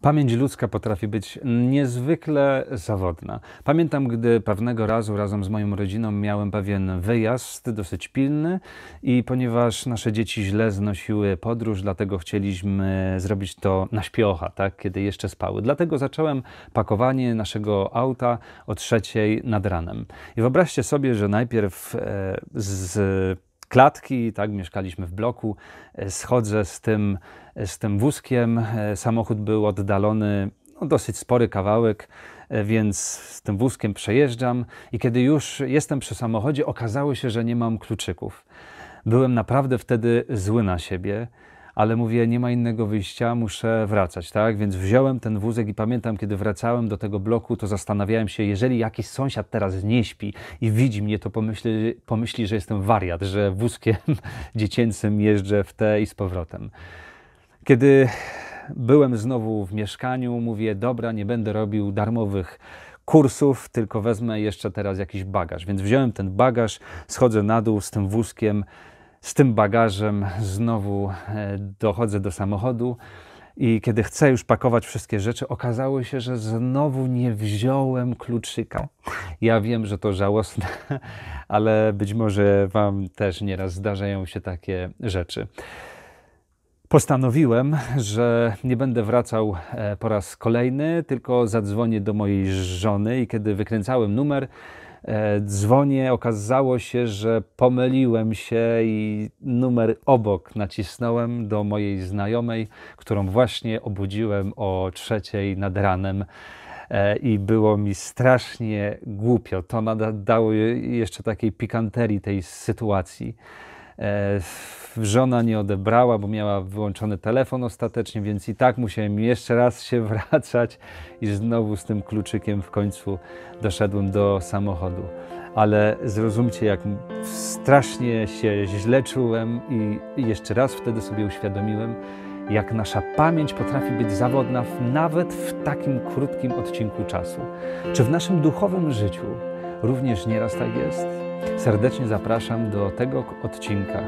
Pamięć ludzka potrafi być niezwykle zawodna. Pamiętam, gdy pewnego razu razem z moją rodziną miałem pewien wyjazd dosyć pilny i ponieważ nasze dzieci źle znosiły podróż, dlatego chcieliśmy zrobić to na śpiocha, tak, kiedy jeszcze spały. Dlatego zacząłem pakowanie naszego auta o trzeciej nad ranem. I wyobraźcie sobie, że najpierw e, z klatki, tak, mieszkaliśmy w bloku. E, schodzę z tym, e, z tym wózkiem. E, samochód był oddalony no, dosyć spory kawałek, więc z tym wózkiem przejeżdżam. I kiedy już jestem przy samochodzie, okazało się, że nie mam kluczyków. Byłem naprawdę wtedy zły na siebie ale mówię, nie ma innego wyjścia, muszę wracać, tak? Więc wziąłem ten wózek i pamiętam, kiedy wracałem do tego bloku, to zastanawiałem się, jeżeli jakiś sąsiad teraz nie śpi i widzi mnie, to pomyśli, pomyśli że jestem wariat, że wózkiem dziecięcym jeżdżę w te i z powrotem. Kiedy byłem znowu w mieszkaniu, mówię, dobra, nie będę robił darmowych kursów, tylko wezmę jeszcze teraz jakiś bagaż. Więc wziąłem ten bagaż, schodzę na dół z tym wózkiem, z tym bagażem znowu e, dochodzę do samochodu i kiedy chcę już pakować wszystkie rzeczy, okazało się, że znowu nie wziąłem kluczyka. Ja wiem, że to żałosne, ale być może Wam też nieraz zdarzają się takie rzeczy. Postanowiłem, że nie będę wracał e, po raz kolejny, tylko zadzwonię do mojej żony i kiedy wykręcałem numer, E, dzwonię, okazało się, że pomyliłem się i numer obok nacisnąłem do mojej znajomej, którą właśnie obudziłem o trzeciej nad ranem. E, I było mi strasznie głupio. To nadało jeszcze takiej pikanterii tej sytuacji. E, żona nie odebrała, bo miała wyłączony telefon ostatecznie, więc i tak musiałem jeszcze raz się wracać i znowu z tym kluczykiem w końcu doszedłem do samochodu. Ale zrozumcie, jak strasznie się źle czułem i jeszcze raz wtedy sobie uświadomiłem, jak nasza pamięć potrafi być zawodna nawet w takim krótkim odcinku czasu. Czy w naszym duchowym życiu również nieraz tak jest? Serdecznie zapraszam do tego odcinka.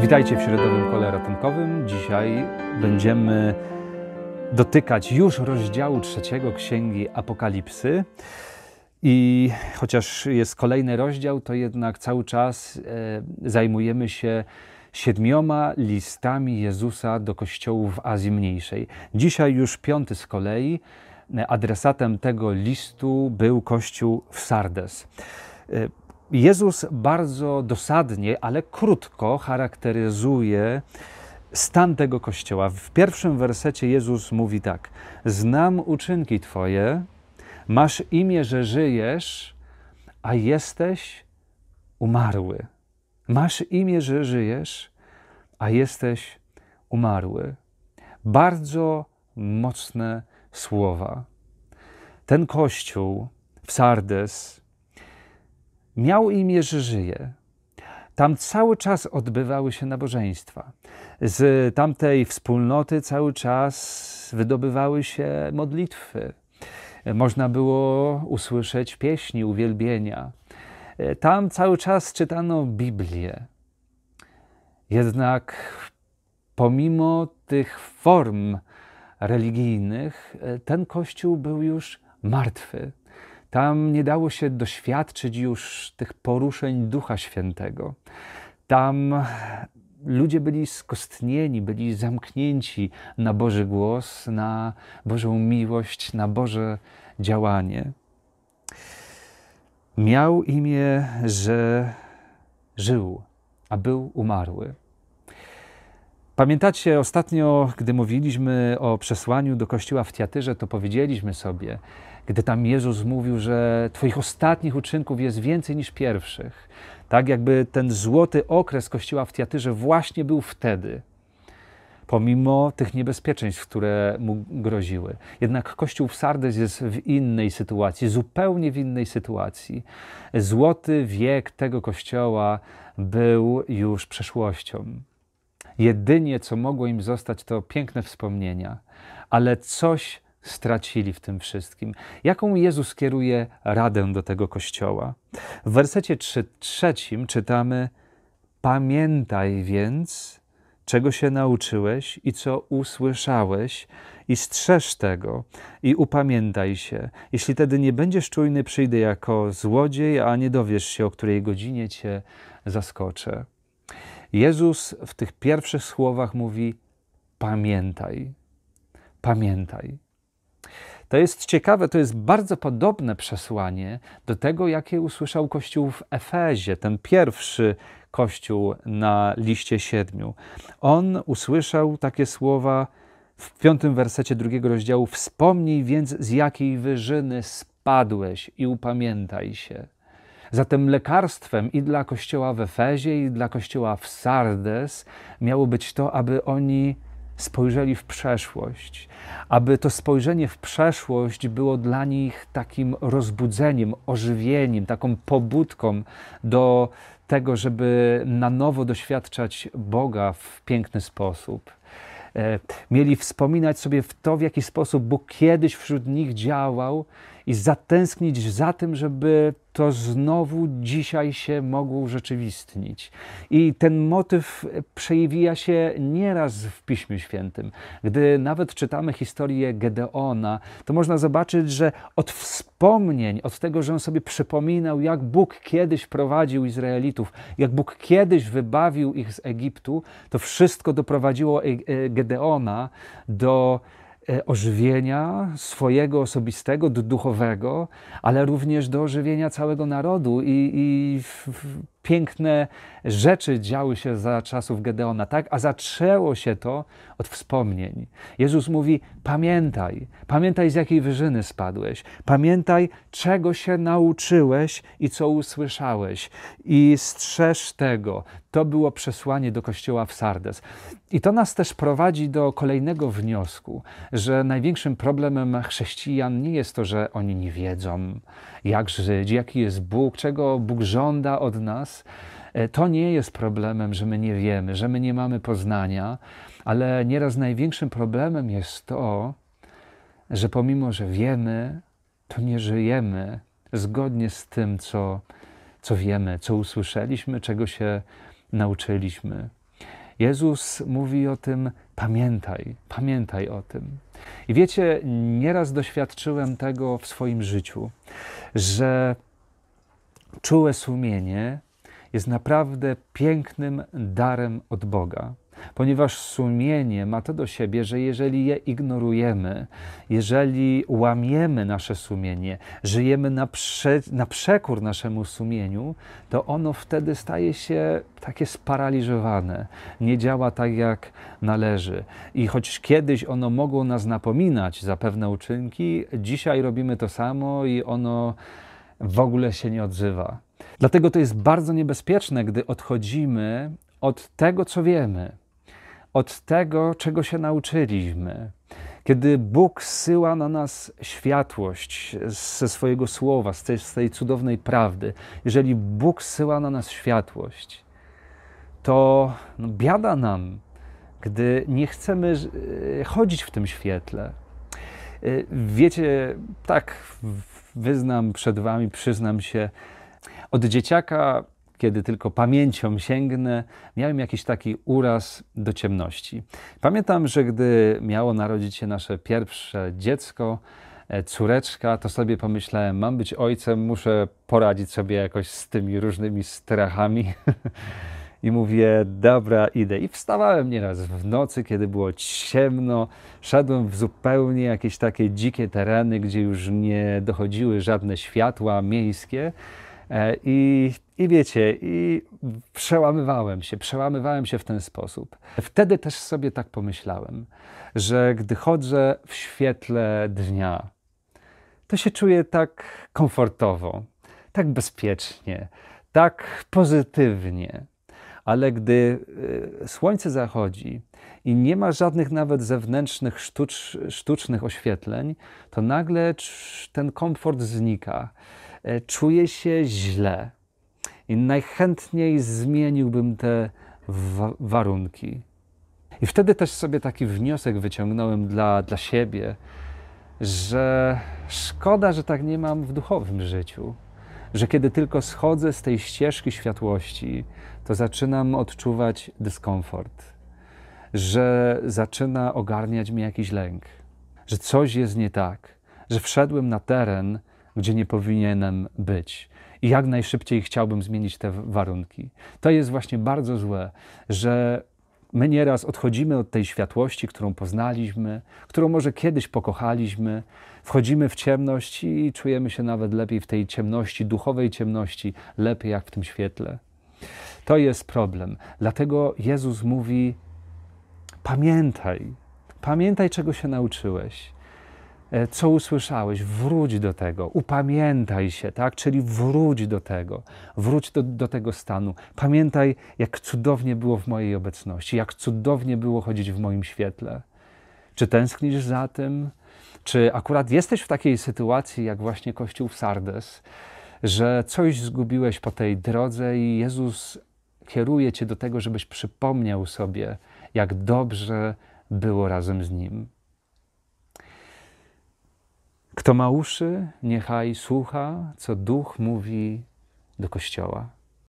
Witajcie w środowym kole ratunkowym. Dzisiaj będziemy dotykać już rozdziału trzeciego Księgi Apokalipsy. I chociaż jest kolejny rozdział, to jednak cały czas e, zajmujemy się siedmioma listami Jezusa do kościołów w Azji Mniejszej. Dzisiaj już piąty z kolei. Adresatem tego listu był kościół w Sardes. Y, Jezus bardzo dosadnie, ale krótko charakteryzuje stan tego kościoła. W pierwszym wersecie Jezus mówi tak: Znam uczynki Twoje, masz imię, że żyjesz, a jesteś umarły. Masz imię, że żyjesz, a jesteś umarły. Bardzo mocne słowa. Ten kościół w Sardes miał imię, że żyje. Tam cały czas odbywały się nabożeństwa. Z tamtej wspólnoty cały czas wydobywały się modlitwy. Można było usłyszeć pieśni, uwielbienia. E, tam cały czas czytano Biblię. Jednak pomimo tych form religijnych, e, ten kościół był już martwy. Tam nie dało się doświadczyć już tych poruszeń Ducha Świętego. Tam ludzie byli skostnieni, byli zamknięci na Boży głos, na Bożą miłość, na Boże działanie. Miał imię, że żył, a był umarły. Pamiętacie, ostatnio, gdy mówiliśmy o przesłaniu do kościoła w Tiatyrze, to powiedzieliśmy sobie, gdy tam Jezus mówił, że Twoich ostatnich uczynków jest więcej niż pierwszych. Tak jakby ten złoty okres kościoła w Tiatyrze właśnie był wtedy, pomimo tych niebezpieczeństw, które mu groziły. Jednak Kościół w Sardes jest w innej sytuacji, zupełnie w innej sytuacji. Złoty wiek tego Kościoła był już przeszłością. Jedynie co mogło im zostać, to piękne wspomnienia, ale coś stracili w tym wszystkim. Jaką Jezus kieruje radę do tego Kościoła? W wersecie trzecim czytamy: Pamiętaj więc, czego się nauczyłeś i co usłyszałeś, i strzeż tego, i upamiętaj się. Jeśli tedy nie będziesz czujny, przyjdę jako złodziej, a nie dowiesz się, o której godzinie cię zaskoczę. Jezus w tych pierwszych słowach mówi: Pamiętaj, pamiętaj. To jest ciekawe, to jest bardzo podobne przesłanie do tego, jakie usłyszał Kościół w Efezie, ten pierwszy Kościół na liście siedmiu. On usłyszał takie słowa w piątym wersecie drugiego rozdziału: Wspomnij więc, z jakiej wyżyny spadłeś i upamiętaj się. Zatem lekarstwem i dla kościoła w Efezie, i dla kościoła w Sardes miało być to, aby oni spojrzeli w przeszłość, aby to spojrzenie w przeszłość było dla nich takim rozbudzeniem, ożywieniem, taką pobudką do tego, żeby na nowo doświadczać Boga w piękny sposób. E, mieli wspominać sobie w to, w jaki sposób Bóg kiedyś wśród nich działał, i zatęsknić za tym, żeby to znowu dzisiaj się mogło urzeczywistnić. I ten motyw przejawia się nieraz w Piśmie Świętym. Gdy nawet czytamy historię Gedeona, to można zobaczyć, że od wspomnień, od tego, że on sobie przypominał, jak Bóg kiedyś prowadził Izraelitów, jak Bóg kiedyś wybawił ich z Egiptu, to wszystko doprowadziło e, e, Gedeona do E, ożywienia swojego osobistego, duchowego, ale również do ożywienia całego narodu. I, i w, w, piękne rzeczy działy się za czasów Gedeona, tak? A zaczęło się to od wspomnień. Jezus mówi: Pamiętaj, pamiętaj z jakiej wyżyny spadłeś, pamiętaj, czego się nauczyłeś i co usłyszałeś, i strzeż tego, to było przesłanie do kościoła w Sardes. I to nas też prowadzi do kolejnego wniosku, że największym problemem chrześcijan nie jest to, że oni nie wiedzą, jak żyć, jaki jest Bóg, czego Bóg żąda od nas. E, to nie jest problemem, że my nie wiemy, że my nie mamy poznania, ale nieraz największym problemem jest to, że pomimo, że wiemy, to nie żyjemy zgodnie z tym, co, co wiemy, co usłyszeliśmy, czego się nauczyliśmy. Jezus mówi o tym, pamiętaj, pamiętaj o tym. I wiecie, nieraz doświadczyłem tego w swoim życiu, że czułe sumienie jest naprawdę pięknym darem od Boga ponieważ sumienie ma to do siebie, że jeżeli je ignorujemy, jeżeli łamiemy nasze sumienie, żyjemy na, prze, na przekór naszemu sumieniu, to ono wtedy staje się takie sparaliżowane, nie działa tak jak należy. I choć kiedyś ono mogło nas napominać za pewne uczynki, dzisiaj robimy to samo i ono w ogóle się nie odzywa. Dlatego to jest bardzo niebezpieczne, gdy odchodzimy od tego, co wiemy, od tego, czego się nauczyliśmy. Kiedy Bóg syła na nas światłość ze swojego słowa, z tej, z tej cudownej prawdy, jeżeli Bóg syła na nas światłość, to no, biada nam, gdy nie chcemy e, chodzić w tym świetle. E, wiecie, tak wyznam przed Wami, przyznam się, od dzieciaka kiedy tylko pamięcią sięgnę, miałem jakiś taki uraz do ciemności. Pamiętam, że gdy miało narodzić się nasze pierwsze dziecko, e, córeczka, to sobie pomyślałem, mam być ojcem, muszę poradzić sobie jakoś z tymi różnymi strachami. I mówię, dobra, idę. I wstawałem nieraz w nocy, kiedy było ciemno. Szedłem w zupełnie jakieś takie dzikie tereny, gdzie już nie dochodziły żadne światła miejskie. E, I, I wiecie, i przełamywałem się, przełamywałem się w ten sposób. Wtedy też sobie tak pomyślałem, że gdy chodzę w świetle dnia, to się czuję tak komfortowo, tak bezpiecznie, tak pozytywnie. Ale gdy y, słońce zachodzi i nie ma żadnych nawet zewnętrznych, sztucz, sztucznych oświetleń, to nagle ten komfort znika E, czuję się źle i najchętniej zmieniłbym te wa warunki. I wtedy też sobie taki wniosek wyciągnąłem dla, dla siebie, że szkoda, że tak nie mam w duchowym życiu. Że kiedy tylko schodzę z tej ścieżki światłości, to zaczynam odczuwać dyskomfort, że zaczyna ogarniać mnie jakiś lęk, że coś jest nie tak, że wszedłem na teren, gdzie nie powinienem być. I jak najszybciej chciałbym zmienić te warunki. To jest właśnie bardzo złe, że my nieraz odchodzimy od tej światłości, którą poznaliśmy, którą może kiedyś pokochaliśmy, wchodzimy w ciemność i czujemy się nawet lepiej w tej ciemności, duchowej ciemności, lepiej jak w tym świetle. To jest problem. Dlatego Jezus mówi: Pamiętaj, pamiętaj, czego się nauczyłeś. E, co usłyszałeś, wróć do tego, upamiętaj się, tak? Czyli wróć do tego, wróć do, do tego stanu. Pamiętaj, jak cudownie było w mojej obecności, jak cudownie było chodzić w moim świetle. Czy tęsknisz za tym? Czy akurat jesteś w takiej sytuacji, jak właśnie Kościół w Sardes, że coś zgubiłeś po tej drodze i Jezus kieruje cię do tego, żebyś przypomniał sobie, jak dobrze było razem z Nim. Kto ma uszy, niechaj słucha, co Duch mówi do Kościoła.